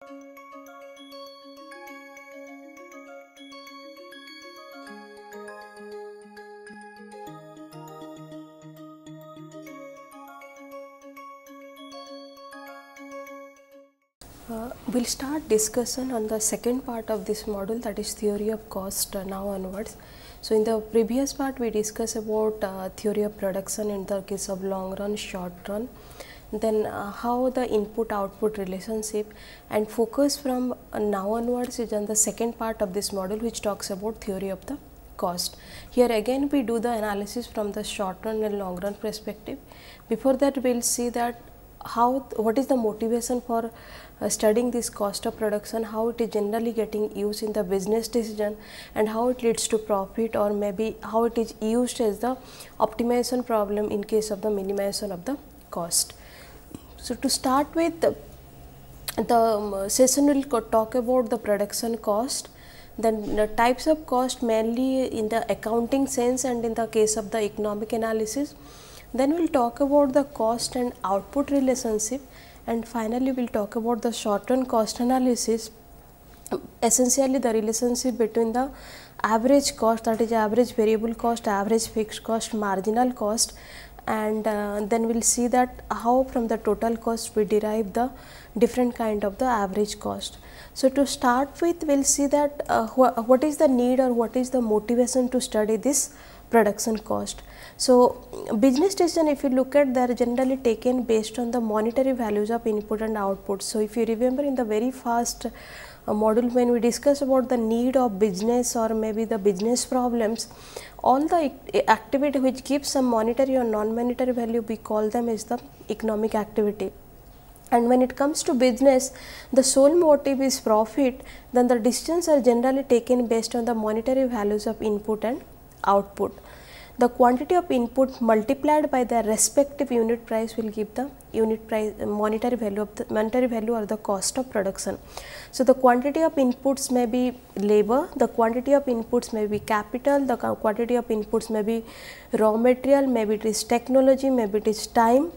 Uh, we'll start discussion on the second part of this module that is theory of cost uh, now onwards. So in the previous part we discussed about uh, theory of production in the case of long run, short run then uh, how the input output relationship and focus from uh, now onwards is on the second part of this model which talks about theory of the cost. Here again we do the analysis from the short run and long run perspective. Before that we will see that how what is the motivation for uh, studying this cost of production, how it is generally getting used in the business decision and how it leads to profit or maybe how it is used as the optimization problem in case of the minimization of the cost. So, to start with the, the um, session will talk about the production cost, then the types of cost mainly in the accounting sense and in the case of the economic analysis. Then we will talk about the cost and output relationship and finally, we will talk about the short run cost analysis essentially the relationship between the average cost that is average variable cost, average fixed cost, marginal cost and uh, then we will see that how from the total cost we derive the different kind of the average cost. So, to start with we will see that uh, wh what is the need or what is the motivation to study this production cost. So, business decision if you look at they are generally taken based on the monetary values of input and output. So, if you remember in the very first module when we discuss about the need of business or maybe the business problems, all the activity which gives some monetary or non-monetary value we call them as the economic activity and when it comes to business the sole motive is profit then the decisions are generally taken based on the monetary values of input and output the quantity of input multiplied by the respective unit price will give the unit price uh, monetary value of the monetary value or the cost of production. So, the quantity of inputs may be labor, the quantity of inputs may be capital, the quantity of inputs may be raw material, maybe it is technology, maybe it is time.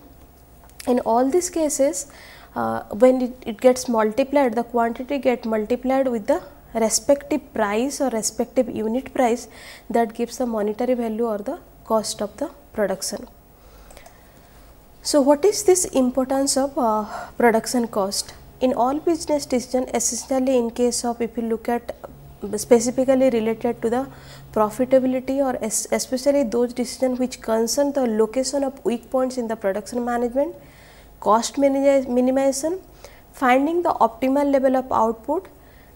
In all these cases, uh, when it, it gets multiplied, the quantity get multiplied with the respective price or respective unit price that gives the monetary value or the cost of the production. So, what is this importance of uh, production cost? In all business decision essentially in case of if you look at uh, specifically related to the profitability or especially those decision which concern the location of weak points in the production management, cost minimization, finding the optimal level of output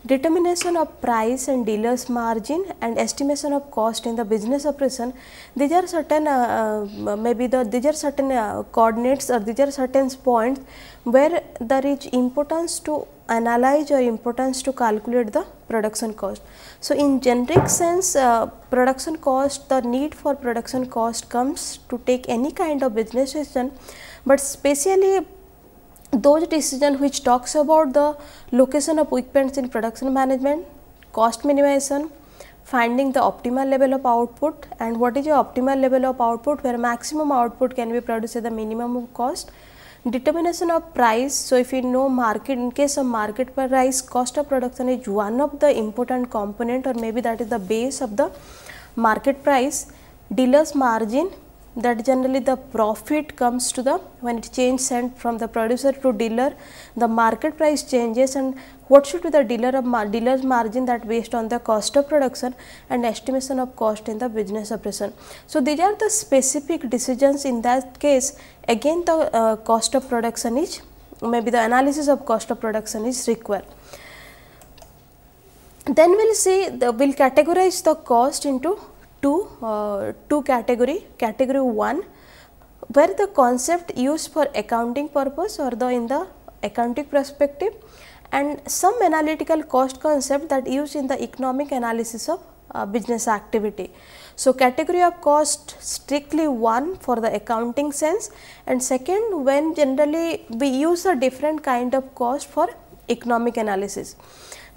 determination of price and dealer's margin and estimation of cost in the business operation, these are certain uh, uh, maybe the these are certain uh, coordinates or these are certain points where there is importance to analyze or importance to calculate the production cost. So, in generic sense uh, production cost the need for production cost comes to take any kind of business decision, but specially those decision which talks about the location of equipments in production management, cost minimization, finding the optimal level of output and what is your optimal level of output where maximum output can be produced at the minimum of cost, determination of price. So, if you know market in case of market price cost of production is one of the important component or maybe that is the base of the market price, dealers margin that generally the profit comes to the when it change sent from the producer to dealer the market price changes and what should be the dealer of mar dealer's margin that based on the cost of production and estimation of cost in the business operation. So, these are the specific decisions in that case again the uh, cost of production is maybe the analysis of cost of production is required. Then we will see we will categorize the cost into two, uh, two category, category 1 where the concept used for accounting purpose or the in the accounting perspective and some analytical cost concept that used in the economic analysis of uh, business activity. So, category of cost strictly one for the accounting sense and second when generally we use a different kind of cost for economic analysis.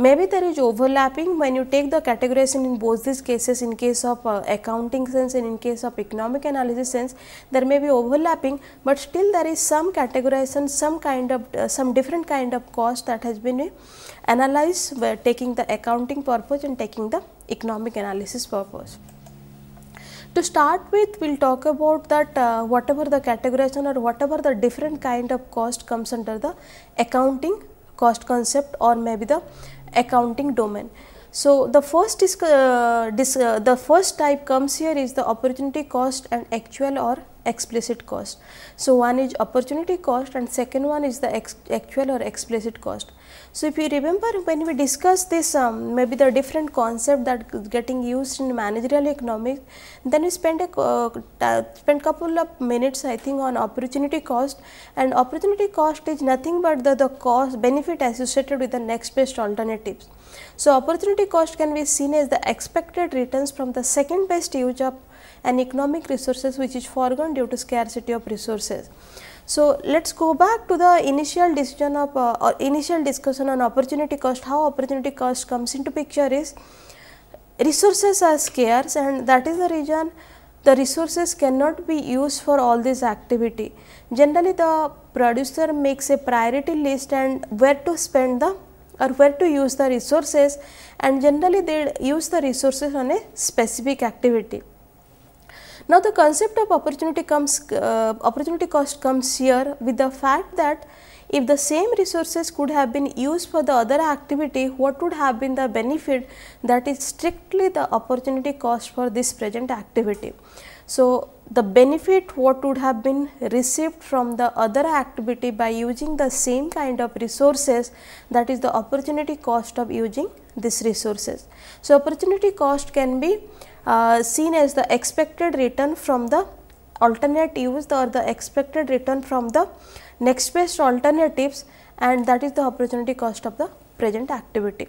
Maybe there is overlapping when you take the categorization in both these cases in case of uh, accounting sense and in case of economic analysis sense there may be overlapping but still there is some categorization some kind of uh, some different kind of cost that has been uh, analyzed by taking the accounting purpose and taking the economic analysis purpose. To start with, we will talk about that uh, whatever the categorization or whatever the different kind of cost comes under the accounting cost concept or maybe the accounting domain. So, the first is, uh, this, uh, the first type comes here is the opportunity cost and actual or explicit cost. So, one is opportunity cost and second one is the actual or explicit cost. So, if you remember when we discussed this um, maybe the different concept that getting used in managerial economics, then we spent a uh, spent couple of minutes I think on opportunity cost and opportunity cost is nothing but the, the cost benefit associated with the next best alternatives. So, opportunity cost can be seen as the expected returns from the second best use of an economic resources which is foregone due to scarcity of resources. So, let us go back to the initial decision of uh, or initial discussion on opportunity cost, how opportunity cost comes into picture is resources are scarce and that is the reason the resources cannot be used for all this activity. Generally the producer makes a priority list and where to spend the or where to use the resources and generally they use the resources on a specific activity. Now, the concept of opportunity comes uh, opportunity cost comes here with the fact that if the same resources could have been used for the other activity, what would have been the benefit that is strictly the opportunity cost for this present activity. So, the benefit what would have been received from the other activity by using the same kind of resources that is the opportunity cost of using these resources. So, opportunity cost can be uh, seen as the expected return from the alternate used or the expected return from the next best alternatives and that is the opportunity cost of the present activity.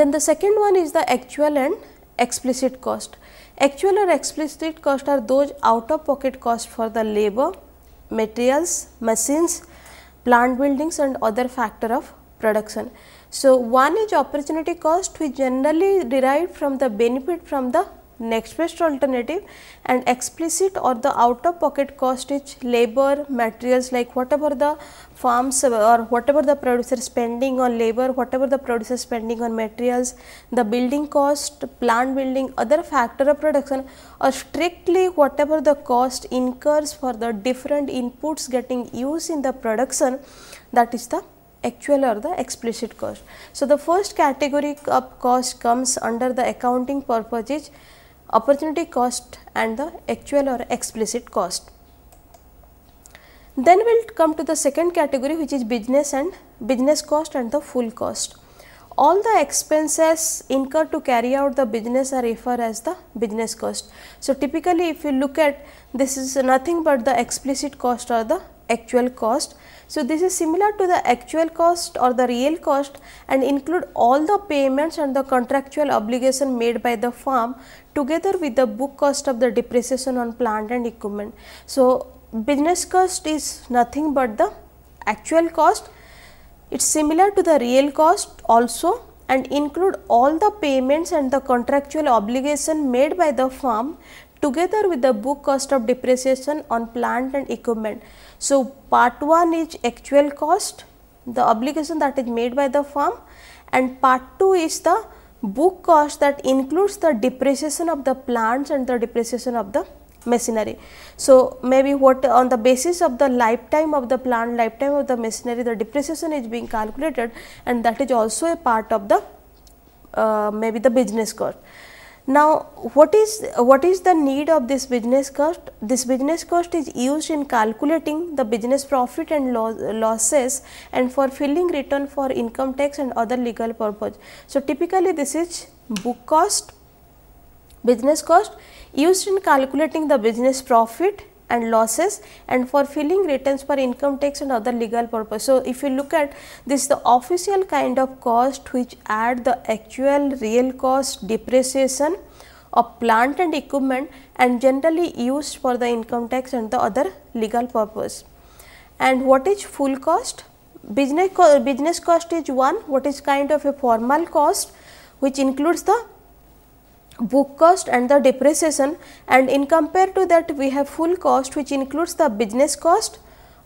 Then the second one is the actual and explicit cost. Actual or explicit cost are those out of pocket cost for the labor, materials, machines, plant buildings and other factor of production. So, one is opportunity cost which generally derived from the benefit from the next best alternative and explicit or the out of pocket cost is labor, materials like whatever the farms or whatever the producer spending on labor, whatever the producer spending on materials, the building cost, plant building, other factor of production or strictly whatever the cost incurs for the different inputs getting used in the production that is the actual or the explicit cost. So, the first category of cost comes under the accounting purposes opportunity cost and the actual or explicit cost. Then we will come to the second category which is business and business cost and the full cost. All the expenses incurred to carry out the business are referred as the business cost. So, typically if you look at this is nothing but the explicit cost or the actual cost so, this is similar to the actual cost or the real cost and include all the payments and the contractual obligation made by the firm together with the book cost of the depreciation on plant and equipment. So, business cost is nothing but the actual cost. It is similar to the real cost also and include all the payments and the contractual obligation made by the firm together with the book cost of depreciation on plant and equipment. So, part 1 is actual cost, the obligation that is made by the firm and part 2 is the book cost that includes the depreciation of the plants and the depreciation of the machinery. So, maybe what on the basis of the lifetime of the plant, lifetime of the machinery, the depreciation is being calculated and that is also a part of the uh, maybe the business cost. Now, what is what is the need of this business cost? This business cost is used in calculating the business profit and losses and for filling return for income tax and other legal purpose. So, typically this is book cost, business cost used in calculating the business profit and losses and for filling returns for income tax and other legal purpose. So, if you look at this the official kind of cost which add the actual real cost depreciation of plant and equipment and generally used for the income tax and the other legal purpose. And what is full cost? Business, co business cost is one what is kind of a formal cost which includes the book cost and the depreciation and in compare to that we have full cost which includes the business cost,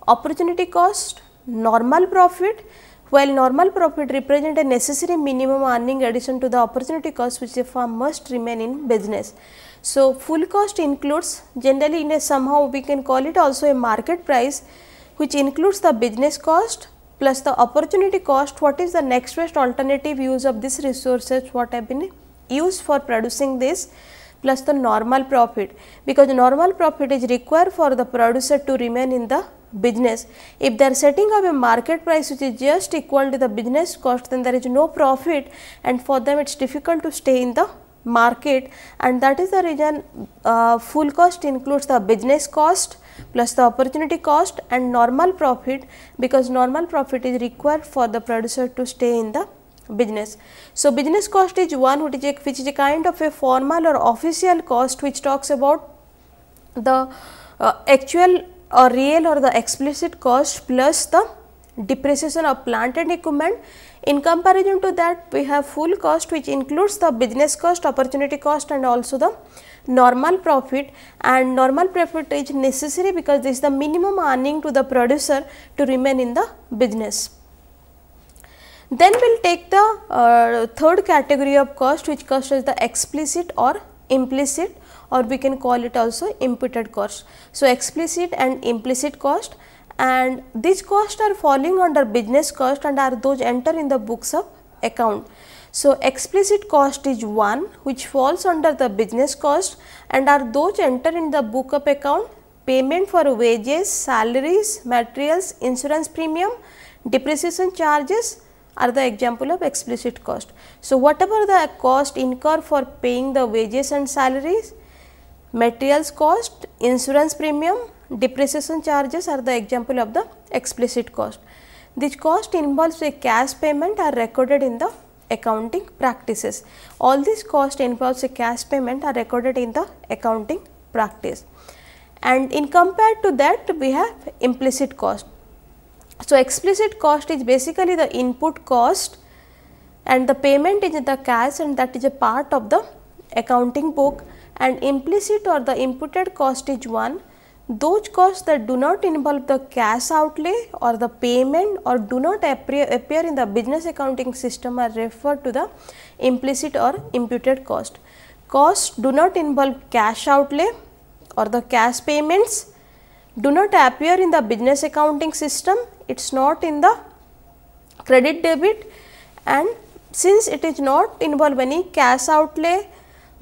opportunity cost, normal profit while normal profit represent a necessary minimum earning addition to the opportunity cost which a firm must remain in business. So, full cost includes generally in a somehow we can call it also a market price which includes the business cost plus the opportunity cost what is the next best alternative use of these resources what have been used for producing this plus the normal profit because normal profit is required for the producer to remain in the business. If they are setting up a market price which is just equal to the business cost then there is no profit and for them it is difficult to stay in the market and that is the reason uh, full cost includes the business cost plus the opportunity cost and normal profit because normal profit is required for the producer to stay in the business. So business cost is one which is, a, which is a kind of a formal or official cost which talks about the uh, actual or real or the explicit cost plus the depreciation of plant and equipment. In comparison to that we have full cost which includes the business cost, opportunity cost and also the normal profit and normal profit is necessary because this is the minimum earning to the producer to remain in the business. Then we will take the uh, third category of cost which cost is the explicit or implicit or we can call it also imputed cost. So, explicit and implicit cost and these costs are falling under business cost and are those enter in the books of account. So, explicit cost is one which falls under the business cost and are those enter in the book of account payment for wages, salaries, materials, insurance premium, depreciation charges are the example of explicit cost. So, whatever the cost incurred for paying the wages and salaries, materials cost, insurance premium, depreciation charges are the example of the explicit cost. This cost involves a cash payment are recorded in the accounting practices. All these cost involves a cash payment are recorded in the accounting practice. And in compared to that we have implicit cost so, explicit cost is basically the input cost and the payment is the cash and that is a part of the accounting book and implicit or the imputed cost is one those costs that do not involve the cash outlay or the payment or do not appear, appear in the business accounting system are referred to the implicit or imputed cost. Costs do not involve cash outlay or the cash payments do not appear in the business accounting system it is not in the credit debit and since it is not involve any cash outlay,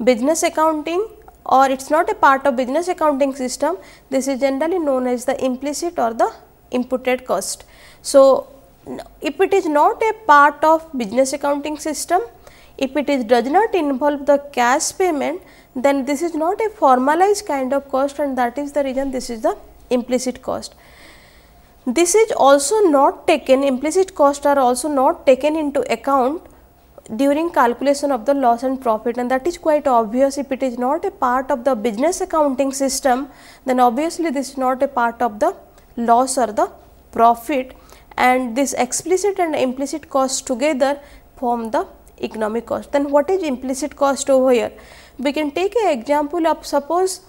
business accounting or it is not a part of business accounting system, this is generally known as the implicit or the imputed cost. So, if it is not a part of business accounting system, if it is does not involve the cash payment, then this is not a formalized kind of cost and that is the reason this is the implicit cost. This is also not taken, implicit costs are also not taken into account during calculation of the loss and profit and that is quite obvious if it is not a part of the business accounting system then obviously this is not a part of the loss or the profit and this explicit and implicit cost together form the economic cost. Then what is implicit cost over here? We can take an example of suppose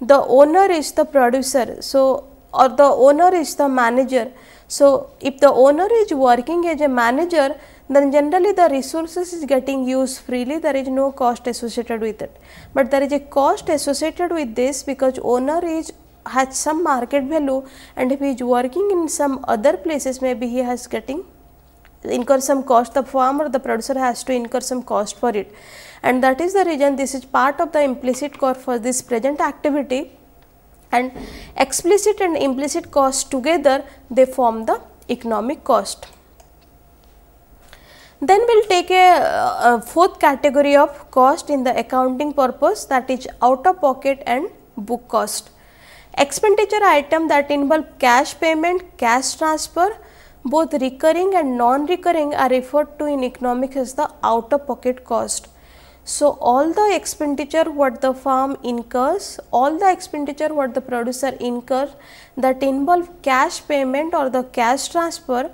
the owner is the producer. So, or the owner is the manager. So, if the owner is working as a manager, then generally the resources is getting used freely, there is no cost associated with it. But there is a cost associated with this because owner is has some market value and if he is working in some other places maybe he has getting incur some cost the farmer the producer has to incur some cost for it and that is the reason this is part of the implicit cost for this present activity and explicit and implicit cost together they form the economic cost. Then we will take a, uh, a, fourth category of cost in the accounting purpose that is out of pocket and book cost. Expenditure item that involve cash payment, cash transfer, both recurring and non-recurring are referred to in economics as the out of pocket cost. So, all the expenditure what the farm incurs, all the expenditure what the producer incurs that involve cash payment or the cash transfer,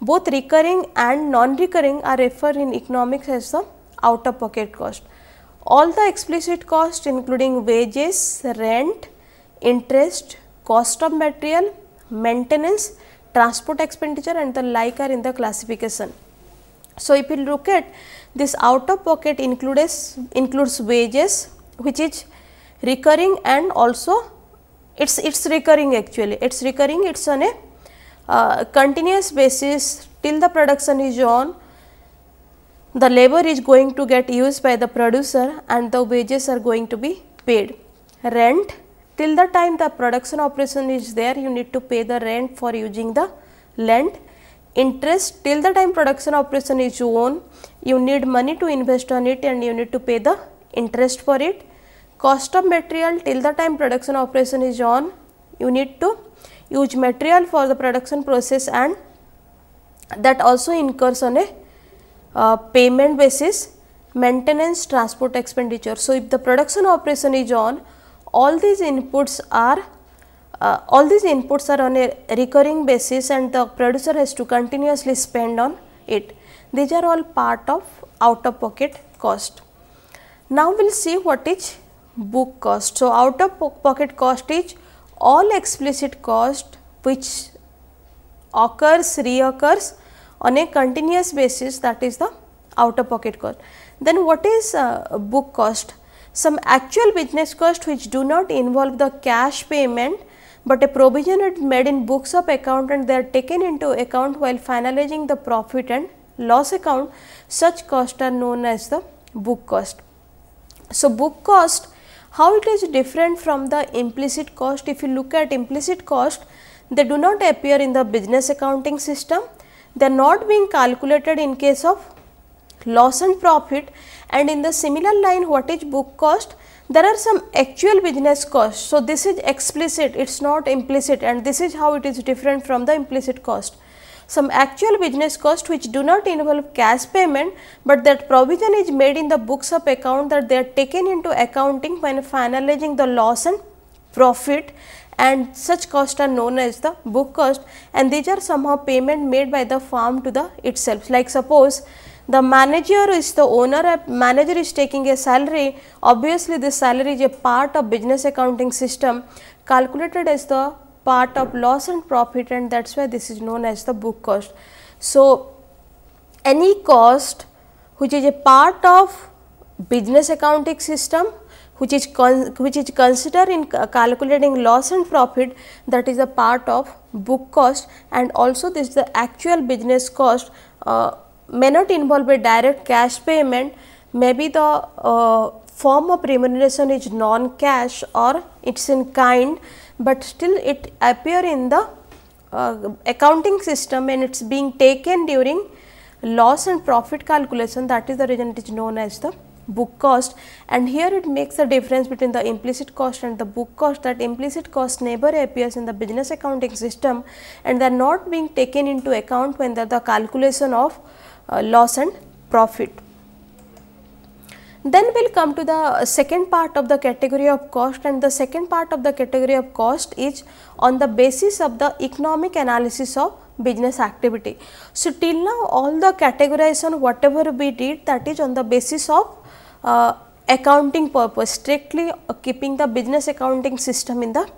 both recurring and non-recurring are referred in economics as the out of pocket cost. All the explicit cost including wages, rent, interest, cost of material, maintenance, transport expenditure and the like are in the classification. So, if you look at this out of pocket includes, includes wages which is recurring and also it's it's recurring actually it's recurring it's on a uh, continuous basis till the production is on the labor is going to get used by the producer and the wages are going to be paid rent till the time the production operation is there you need to pay the rent for using the land interest till the time production operation is on you need money to invest on it and you need to pay the interest for it cost of material till the time production operation is on you need to use material for the production process and that also incurs on a uh, payment basis maintenance transport expenditure so if the production operation is on all these inputs are uh, all these inputs are on a recurring basis and the producer has to continuously spend on it. These are all part of out of pocket cost. Now, we will see what is book cost. So, out of po pocket cost is all explicit cost which occurs, reoccurs on a continuous basis that is the out of pocket cost. Then what is uh, book cost? Some actual business cost which do not involve the cash payment but a provision is made in books of account and they are taken into account while finalizing the profit and loss account, such costs are known as the book cost. So, book cost how it is different from the implicit cost if you look at implicit cost they do not appear in the business accounting system they are not being calculated in case of loss and profit and in the similar line what is book cost there are some actual business costs. So, this is explicit, it is not implicit and this is how it is different from the implicit cost. Some actual business costs which do not involve cash payment, but that provision is made in the books of account that they are taken into accounting when finalizing the loss and profit and such costs are known as the book cost and these are somehow payment made by the firm to the itself. Like suppose the manager is the owner manager is taking a salary obviously this salary is a part of business accounting system calculated as the part of loss and profit and that's why this is known as the book cost so any cost which is a part of business accounting system which is which is considered in calculating loss and profit that is a part of book cost and also this is the actual business cost uh, may not involve a direct cash payment, maybe the uh, form of remuneration is non-cash or it is in kind, but still it appear in the uh, accounting system and it is being taken during loss and profit calculation that is the reason it is known as the book cost and here it makes a difference between the implicit cost and the book cost that implicit cost never appears in the business accounting system and they are not being taken into account when the, the calculation of uh, loss and profit. Then we will come to the second part of the category of cost and the second part of the category of cost is on the basis of the economic analysis of business activity. So, till now all the categorization whatever we did that is on the basis of uh, accounting purpose strictly uh, keeping the business accounting system in the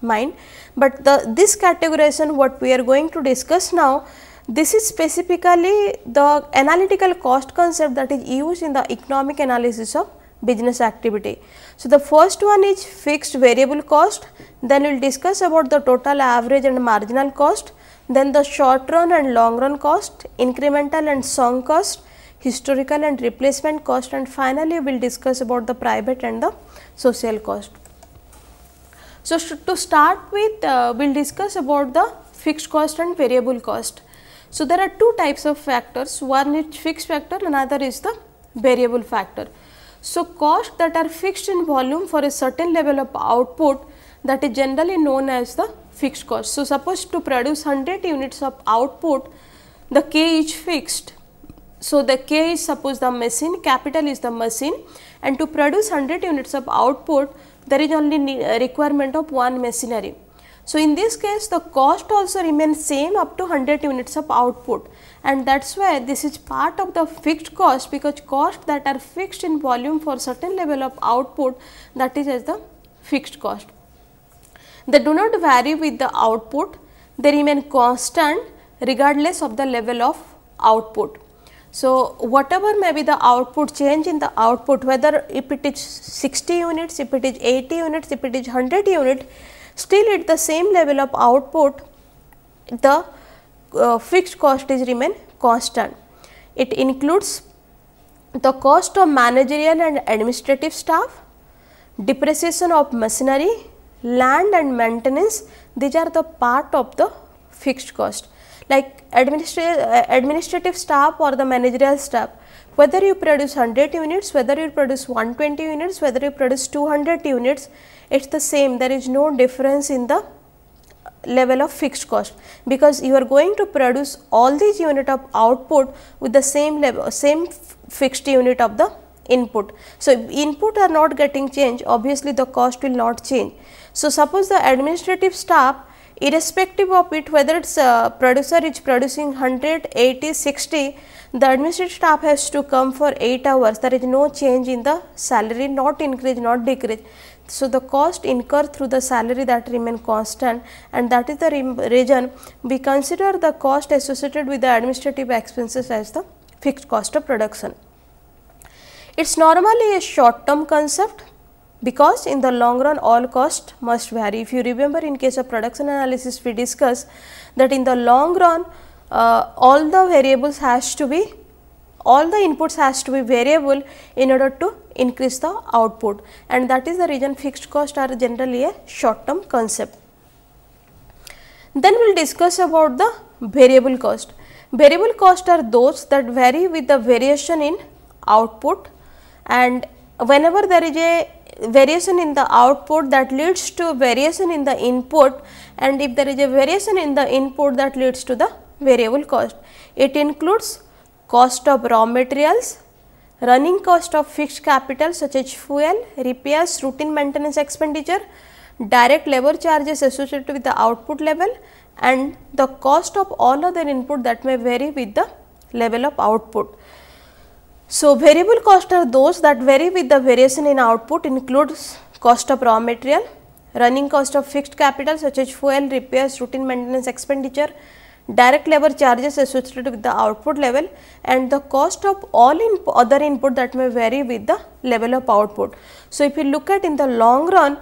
mind. But the this categorization what we are going to discuss now this is specifically the analytical cost concept that is used in the economic analysis of business activity. So, the first one is fixed variable cost, then we will discuss about the total average and marginal cost, then the short run and long run cost, incremental and sunk cost, historical and replacement cost and finally, we will discuss about the private and the social cost. So, to start with, uh, we will discuss about the fixed cost and variable cost. So, there are two types of factors one is fixed factor another is the variable factor. So, costs that are fixed in volume for a certain level of output that is generally known as the fixed cost. So, suppose to produce 100 units of output the K is fixed. So, the K is suppose the machine capital is the machine and to produce 100 units of output there is only requirement of one machinery. So, in this case the cost also remains same up to 100 units of output and that is why this is part of the fixed cost because cost that are fixed in volume for certain level of output that is as the fixed cost. They do not vary with the output, they remain constant regardless of the level of output. So, whatever may be the output change in the output whether if it is 60 units, if it is 80 units, if it is 100 unit Still at the same level of output, the uh, fixed cost is remain constant. It includes the cost of managerial and administrative staff, depreciation of machinery, land and maintenance, these are the part of the fixed cost. Like uh, administrative staff or the managerial staff, whether you produce 100 units, whether you produce 120 units, whether you produce 200 units, it is the same there is no difference in the level of fixed cost because you are going to produce all these unit of output with the same level same fixed unit of the input. So, input are not getting change obviously the cost will not change. So, suppose the administrative staff irrespective of it whether its producer is producing 100, 80, 60, the administrative staff has to come for 8 hours. There is no change in the salary, not increase, not decrease. So, the cost incurred through the salary that remain constant and that is the reason we consider the cost associated with the administrative expenses as the fixed cost of production. It is normally a short term concept because in the long run all cost must vary. If you remember in case of production analysis we discuss that in the long run uh, all the variables has to be all the inputs has to be variable in order to increase the output and that is the reason fixed cost are generally a short term concept. Then we will discuss about the variable cost. Variable cost are those that vary with the variation in output and whenever there is a variation in the output that leads to variation in the input and if there is a variation in the input that leads to the variable cost. It includes cost of raw materials, running cost of fixed capital such as fuel, repairs, routine maintenance expenditure, direct labor charges associated with the output level and the cost of all other input that may vary with the level of output. So, variable costs are those that vary with the variation in output includes cost of raw material, running cost of fixed capital such as fuel, repairs, routine maintenance expenditure, direct labor charges associated with the output level and the cost of all in other input that may vary with the level of output. So, if you look at in the long run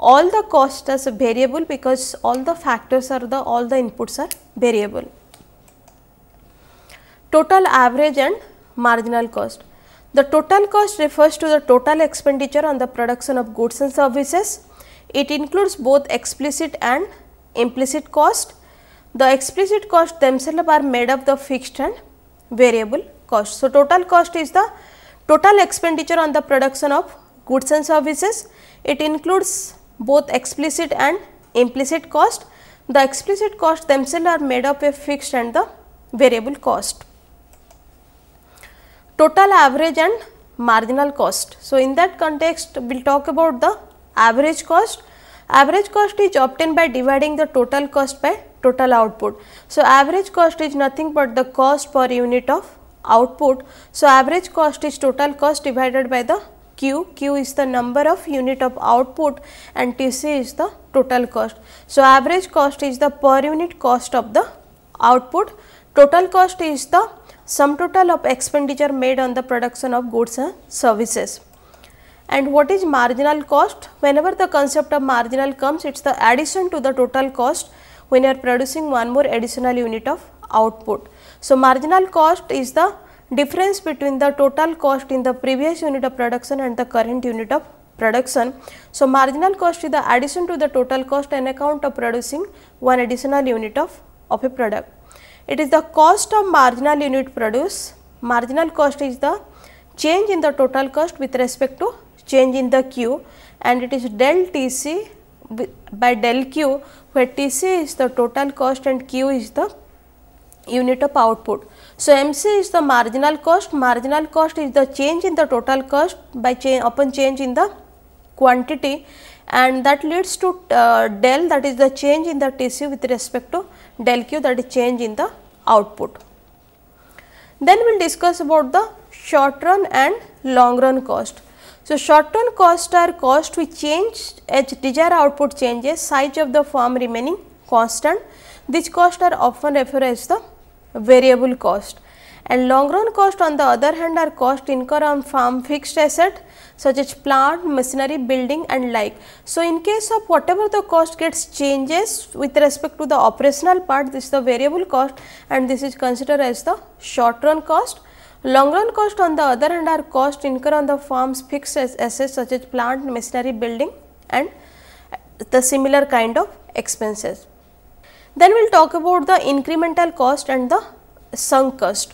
all the costs as variable because all the factors are the all the inputs are variable. Total average and marginal cost. The total cost refers to the total expenditure on the production of goods and services. It includes both explicit and implicit cost. The explicit cost themselves are made up of fixed and variable cost. So, total cost is the total expenditure on the production of goods and services. It includes both explicit and implicit cost. The explicit cost themselves are made up of fixed and the variable cost total average and marginal cost. So, in that context we will talk about the average cost. Average cost is obtained by dividing the total cost by total output. So, average cost is nothing but the cost per unit of output. So, average cost is total cost divided by the Q. Q is the number of unit of output and TC is the total cost. So, average cost is the per unit cost of the output. Total cost is the sum total of expenditure made on the production of goods and services. And what is marginal cost? Whenever the concept of marginal comes, it is the addition to the total cost when you are producing one more additional unit of output. So, marginal cost is the difference between the total cost in the previous unit of production and the current unit of production. So, marginal cost is the addition to the total cost in account of producing one additional unit of, of a product. It is the cost of marginal unit produce. Marginal cost is the change in the total cost with respect to change in the Q and it is del TC by del Q where TC is the total cost and Q is the unit of output. So, MC is the marginal cost, marginal cost is the change in the total cost by change upon change in the quantity and that leads to uh, del that is the change in the TC with respect to del q that is change in the output. Then we will discuss about the short run and long run cost. So, short run cost are cost which change as desired output changes size of the firm remaining constant. These cost are often referred as the variable cost and long run cost on the other hand are cost incurred on farm fixed asset such as plant, machinery, building and like. So, in case of whatever the cost gets changes with respect to the operational part this is the variable cost and this is considered as the short run cost. Long run cost on the other hand are cost incurred on the farm's fixed assets such as plant, machinery, building and the similar kind of expenses. Then we will talk about the incremental cost and the sunk cost.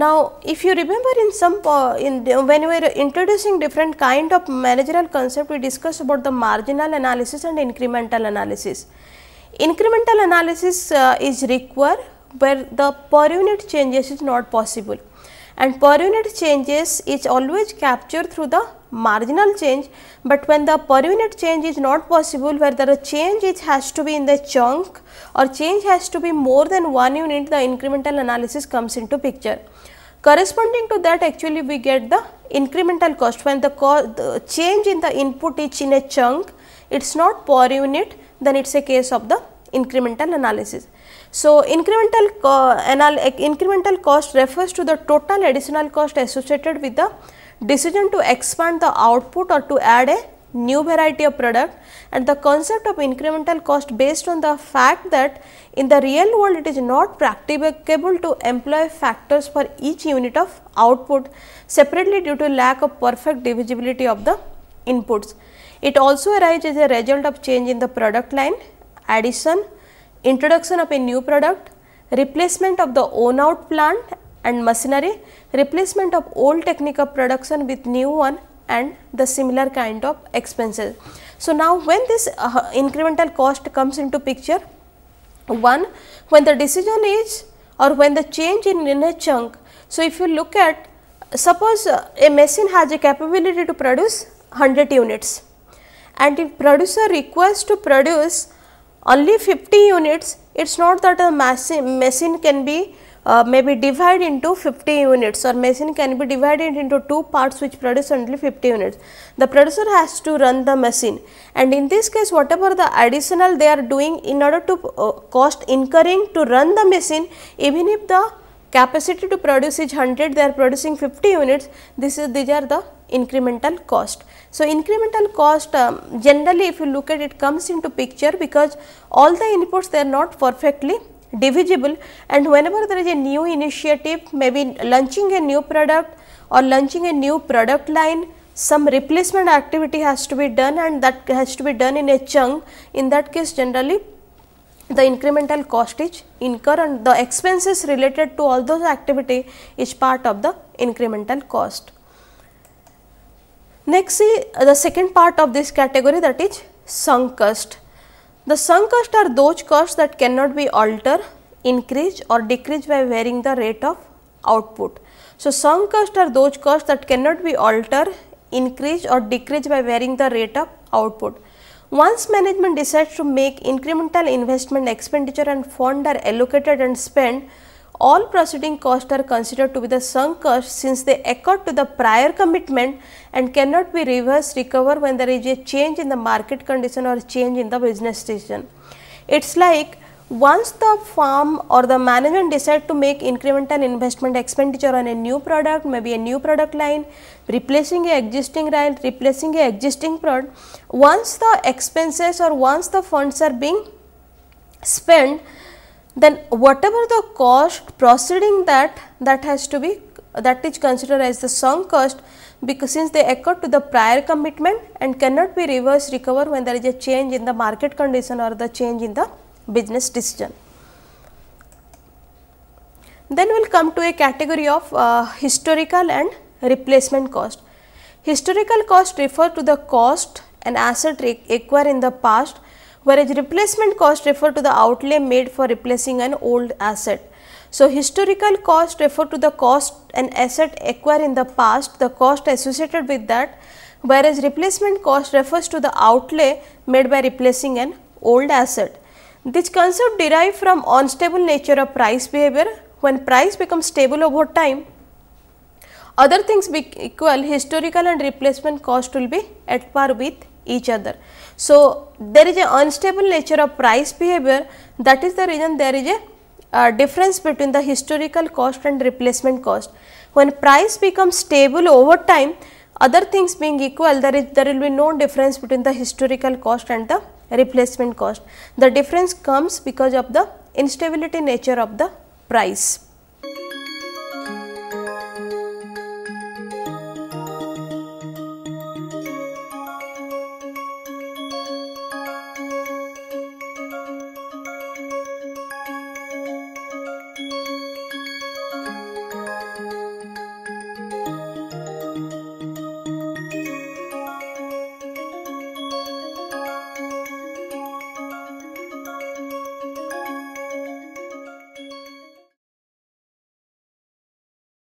Now, if you remember in some uh, in the, when we were introducing different kind of managerial concept, we discussed about the marginal analysis and incremental analysis. Incremental analysis uh, is required where the per unit changes is not possible and per unit changes is always captured through the marginal change, but when the per unit change is not possible where the change it has to be in the chunk or change has to be more than one unit, the incremental analysis comes into picture. Corresponding to that actually we get the incremental cost when the, co the change in the input is in a chunk, it is not per unit then it is a case of the incremental analysis. So, incremental, co incremental cost refers to the total additional cost associated with the decision to expand the output or to add a new variety of product and the concept of incremental cost based on the fact that in the real world it is not practicable to employ factors for each unit of output separately due to lack of perfect divisibility of the inputs. It also arises as a result of change in the product line, addition, introduction of a new product, replacement of the own out plant and machinery, replacement of old technique of production with new one and the similar kind of expenses. So, now when this uh, incremental cost comes into picture, one when the decision is or when the change in a chunk. So, if you look at suppose uh, a machine has a capability to produce 100 units and if producer requests to produce only 50 units, it is not that a machine can be uh, may be divided into 50 units or machine can be divided into two parts which produce only 50 units. The producer has to run the machine and in this case whatever the additional they are doing in order to uh, cost incurring to run the machine even if the capacity to produce is 100 they are producing 50 units this is these are the incremental cost. So, incremental cost um, generally if you look at it comes into picture because all the inputs they are not perfectly divisible and whenever there is a new initiative maybe launching a new product or launching a new product line some replacement activity has to be done and that has to be done in a chunk in that case generally the incremental cost is incurred and the expenses related to all those activity is part of the incremental cost. Next see the second part of this category that is sunk cost. The sunk costs are those costs that cannot be altered, increased or decreased by varying the rate of output. So, sunk costs are those costs that cannot be altered, increased or decreased by varying the rate of output. Once management decides to make incremental investment expenditure and fund are allocated and spent, all proceeding costs are considered to be the sunk costs since they occurred to the prior commitment and cannot be reversed recover when there is a change in the market condition or change in the business decision. It is like once the firm or the management decide to make incremental investment expenditure on a new product, maybe a new product line, replacing a existing line, replacing a existing product, once the expenses or once the funds are being spent, then whatever the cost proceeding that that has to be that is considered as the sunk cost because since they occur to the prior commitment and cannot be reverse recover when there is a change in the market condition or the change in the business decision. Then we will come to a category of uh, historical and replacement cost. Historical cost refer to the cost an asset acquired in the past whereas replacement cost refer to the outlay made for replacing an old asset. So, historical cost refer to the cost an asset acquired in the past, the cost associated with that, whereas replacement cost refers to the outlay made by replacing an old asset. This concept derived from unstable nature of price behavior. When price becomes stable over time, other things be equal, historical and replacement cost will be at par with each other. So, there is an unstable nature of price behavior that is the reason there is a uh, difference between the historical cost and replacement cost. When price becomes stable over time other things being equal there is there will be no difference between the historical cost and the replacement cost. The difference comes because of the instability nature of the price.